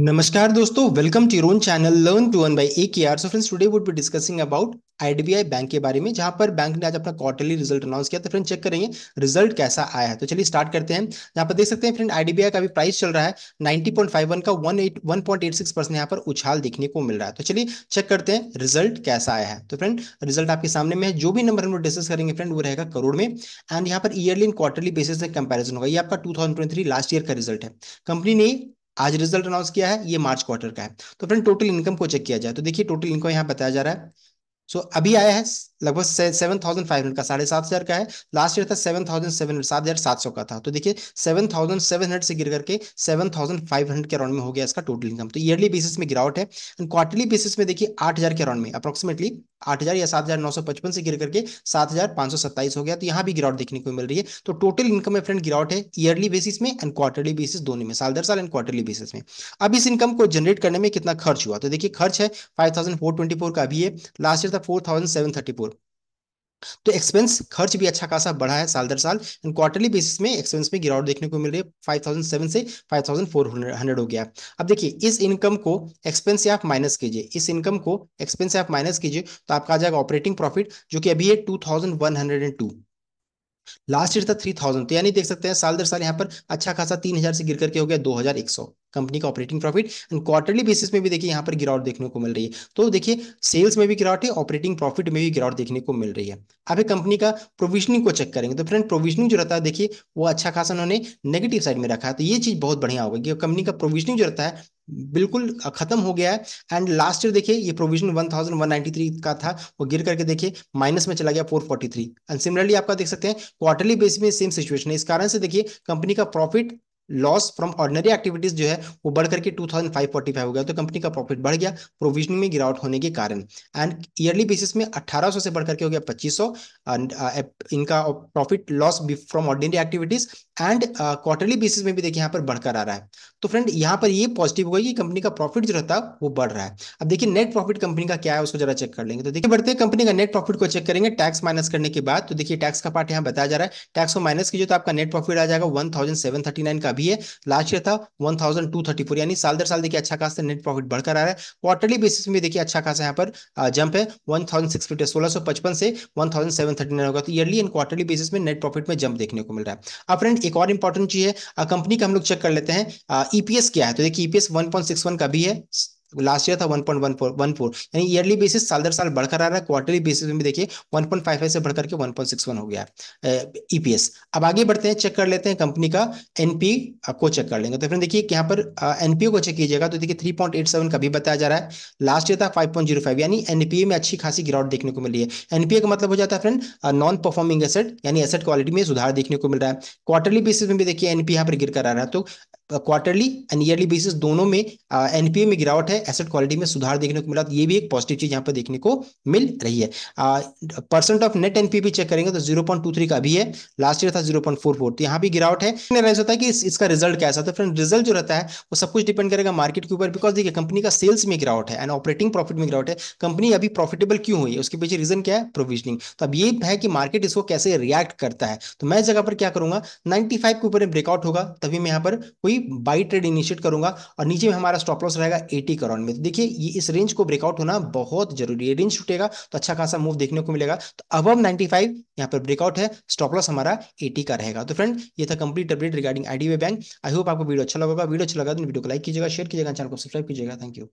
दोस्तों welcome to to channel learn to one by A K R so friends today would be discussing about IDBI bank के बारे में जहां पर bank ने आज अपना क्वार्टरली रिजल्ट अनाउंस किया तो फ्रेंड चेक करेंगे रिजल्ट कैसा आया है तो चलिए स्टार्ट करते हैं यहां पर देख सकते हैं फ्रेंड आईडीबीआई का भी प्राइस चल रहा है 90.51 का 1.86 परसेंट यहाँ पर उछाल देखने को मिल रहा है तो चलिए चेक करते हैं रिजल्ट कैसा आया है तो फ्रेंड रिजल्ट आपके सामने में है जो भी नंबर हम लोग डिस्कस करेंगे फ्रेंड वो रहेगा करोड़ में एंड यहाँ पर ईयरली एंड क्वार्टरली बेसिस में कंपेरिजन होगा ये आपका टू लास्ट ईयर का रिजल्ट है कंपनी ने आज रिजल्ट अनाउंस किया है ये मार्च क्वार्टर का है तो फ्रेंड टोटल इनकम को चेक किया जाए तो देखिए टोटल इनकम यहाँ बताया जा रहा है सो so, अभी आया है लगभग सेवन थाउजेंड फाइव हंड्रेड का साढ़े सात हज़ार का है लास्ट ईयर था सेवन थाउजेंड सेवन हंड्रेड सात हज़ार सात सौ का था तो देखिए सेवन थाउजेंड सेवन हंड्रेड से गिर करके सेवन थाउजेंड फाइव हंड्रेड के राउंड में हो गया इसका टोटल इनकम तो ईयरली बेसिस में गिरावट है एंड क्वार्टरली बेसिस में देखिए आठ हज़ार के अराउंड में अप्रोक्सीमेटली आठ हज़ार या सात हज़ार नौ सौ पचपन से गिर करके सात हज़ार पांच सौ सत्ताईस हो गया तो यहाँ भी गिरावट देखने को मिल रही है तो टोटल इनकम में फ्रेंड गिरावट है ईयरली बेसिस में एंड क्वार्टरली बेसिस दोनों में साल दर साल एंड क्वार्टरली बेसिस में अब इस इनकम को जनरेट करने में कितना खर्च हुआ तो देखिए खर्च है five thousand four twenty four का अभी है लास्ट ईयर था four thousand seven thirty four तो एक्सपेंस खर्च भी अच्छा खासा बढ़ा है साल दर साल एंड क्वार्टरली बेसिस में एक्सपेंस में गिरावट देखने को मिल रही है फाइव थाउजेंड सेवन से फाइव थाउजेंड फोर हंड्रेड हो गया अब देखिए इस इनकम को एक्सपेंस से आप माइनस कीजिए इस इनकम को एक्सपेंस से आप माइनस कीजिए तो आपका आ जाएगा ऑपरेटिंग प्रॉफिट जो कि अभी है two thousand one hundred and two last year था थ्री थाउजेंड तो यानी देख सकते हैं साल दर साल यहाँ पर अच्छा खासा तीन हजार से गिर करके हो गया दो हजार एक सौ कंपनी का operating profit and quarterly basis में भी देखिए यहाँ पर गिरावट देखने को मिल रही है तो देखिए सेल्स में भी गिरावट है ऑपरेटिंग प्रॉफिट में भी गिरावट देखने को मिल रही है अब एक कंपनी का प्रोविजनिंग को चेक करेंगे तो फ्रेंड प्रोविजनिंग जो रहता है देखिए वो अच्छा खासा उन्होंने नेगेटिव साइड में रखा है तो ये चीज बहुत बढ़िया होगी कंपनी का प्रोविजनिंग जो रहता है बिल्कुल खत्म हो गया है एंड लास्ट ईयर देखिए ये प्रोविजन 1193 का था वो गिर करके देखिए माइनस में चला गया 443 एंड सिमिलरली आपका देख सकते हैं क्वार्टरली बेस में सेम सिचुएशन है इस कारण से देखिए कंपनी का profit loss from ordinary activities जो है वो बढ़कर के two thousand five forty five हो गया तो कंपनी का प्रॉफिट बढ़ गया प्रोविजनिंग में गिरावट होने के कारण एंड ईयरली बेसिस में अट्ठारह सौ से बढ़कर के हो गया पच्चीस सौ uh, इनका profit loss from ordinary activities and quarterly basis में भी देखिए यहाँ पर बढ़कर आ रहा है तो फ्रेंड यहाँ पर ये पॉजिटिव हुआ कि कंपनी का प्रॉफिट जो रहता है वो बढ़ रहा है अब देखिए नेट प्रॉफिट कंपनी का क्या है उसको जरा चेक कर लेंगे तो देखिए बढ़ते कंपनी का नेट प्रॉफिट को चेक करेंगे टैक्स माइनस करने के बाद तो देखिए टैक्स का पार्ट यहाँ बताया जा रहा है टैक्स को माइनस कीजिए तो आपका नेट प्रॉफिट आ जाएगा वन का अभी ये लास्ट ईयर था one thousand two thirty four यानी साल दर साल देखिए अच्छा खासा नेट प्रॉफिट बढ़कर आ रहा है क्वार्टरली बेसिस में देखिए अच्छा खासा यहाँ पर जंप है वन थाउजेंड सिक्स फिफ्टी सोलह सौ पचपन से one thousand seven thirty nine होगा तो ईयरली एंड क्वार्टरली बेसिस में नेट प्रॉफिट में जंप देखने को मिल रहा है अब फ्रेंड एक और इंपॉर्टेंट चीज है कंपनी का हम लोग चेक कर लेते हैं ईपीएस e क्या है तो देखिए EPS one point six one का भी है लास्ट ईयर था one point one four one four यानी ईयरली बेसिस साल दर साल बढ़कर आ रहा है क्वार्टरली बेसिस में भी देखिए वन पॉइंट फाइव फाइव से बढ़कर के वन पॉइंट सिक्स वन हो गया ईपीएस e अब आगे बढ़ते हैं चेक कर लेते हैं कंपनी का एनपी को चेक कर लेंगे तो फिर देखिए यहाँ पर एनपीओ को चेक कीजिएगा तो देखिए थ्री पॉइंट एट सेवन का भी बताया जा रहा है लास्ट ईयर था फाइव पॉइंट जीरो फाइव यानी एनपीए में अच्छी खासी गिरावट देखने को मिली है एनपीए का मतलब हो जाता है फ्रेंड नॉन परफॉर्मिंग एसेट यानी एसेट क्वालिटी में सुधार देखने को मिल रहा है क्वार्टरली बेसिस में भी देखिए एनपी यहाँ पर गिर कर आ रहा है तो क्वार्टरली एंड ईयरली बेसिस दोनों में एनपीए में गिरावट है एसेट क्वालिटी में सुधार देखने को मिला तो ये भी एक पॉजिटिव चीज यहाँ पर देखने को मिल रही है percent of net NPB check करेंगे तो जीरो पॉइंट टू थ्री का भी है लास्ट ईयर था जीरो पॉइंट फोर फोर तो यहाँ भी गिरावट है होता कि इस, इसका रिजल्ट कैसा तो फ्रेंड रिजल्ट जो रहता है वो सब कुछ डिपेंड करेगा मार्केट के ऊपर बिकॉज देखिए कंपनी का सेल्स में गिरावट है एंड ऑपरेटिंग प्रॉफिट में गिरावट है कंपनी अभी प्रॉफिटेबल क्यों हुई है उसके पीछे रीजन क्या है प्रोविजनिंग तो अब ये है कि मार्केट इसको कैसे रिएक्ट करता है तो मैं जगह पर क्या करूंगा 95 के ऊपर ब्रेकआउट होगा तभी मैं यहाँ पर कोई बाई ट्रेड इनिशिएट करूंगा और नीचे में हमारा स्टॉप लॉस रहेगा 80 करो अराउंड में देखिए ये इस रेंज को ब्रेकआउट होना बहुत जरूरी है रेंज टूटेगा तो अच्छा खासा मूव देखने को मिलेगा तो अबव 95 फाइव यहाँ पर ब्रेकआउट है स्टॉप लॉस हमारा 80 का रहेगा तो फ्रेंड ये था complete update regarding IDB bank I hope आपको वीडियो अच्छा लगा वीडियो अच्छा लगा तो वीडियो को लाइक कीजिएगा शेयर कीजिएगा चैनल को सब्सक्राइब कीजिएगा थैंक यू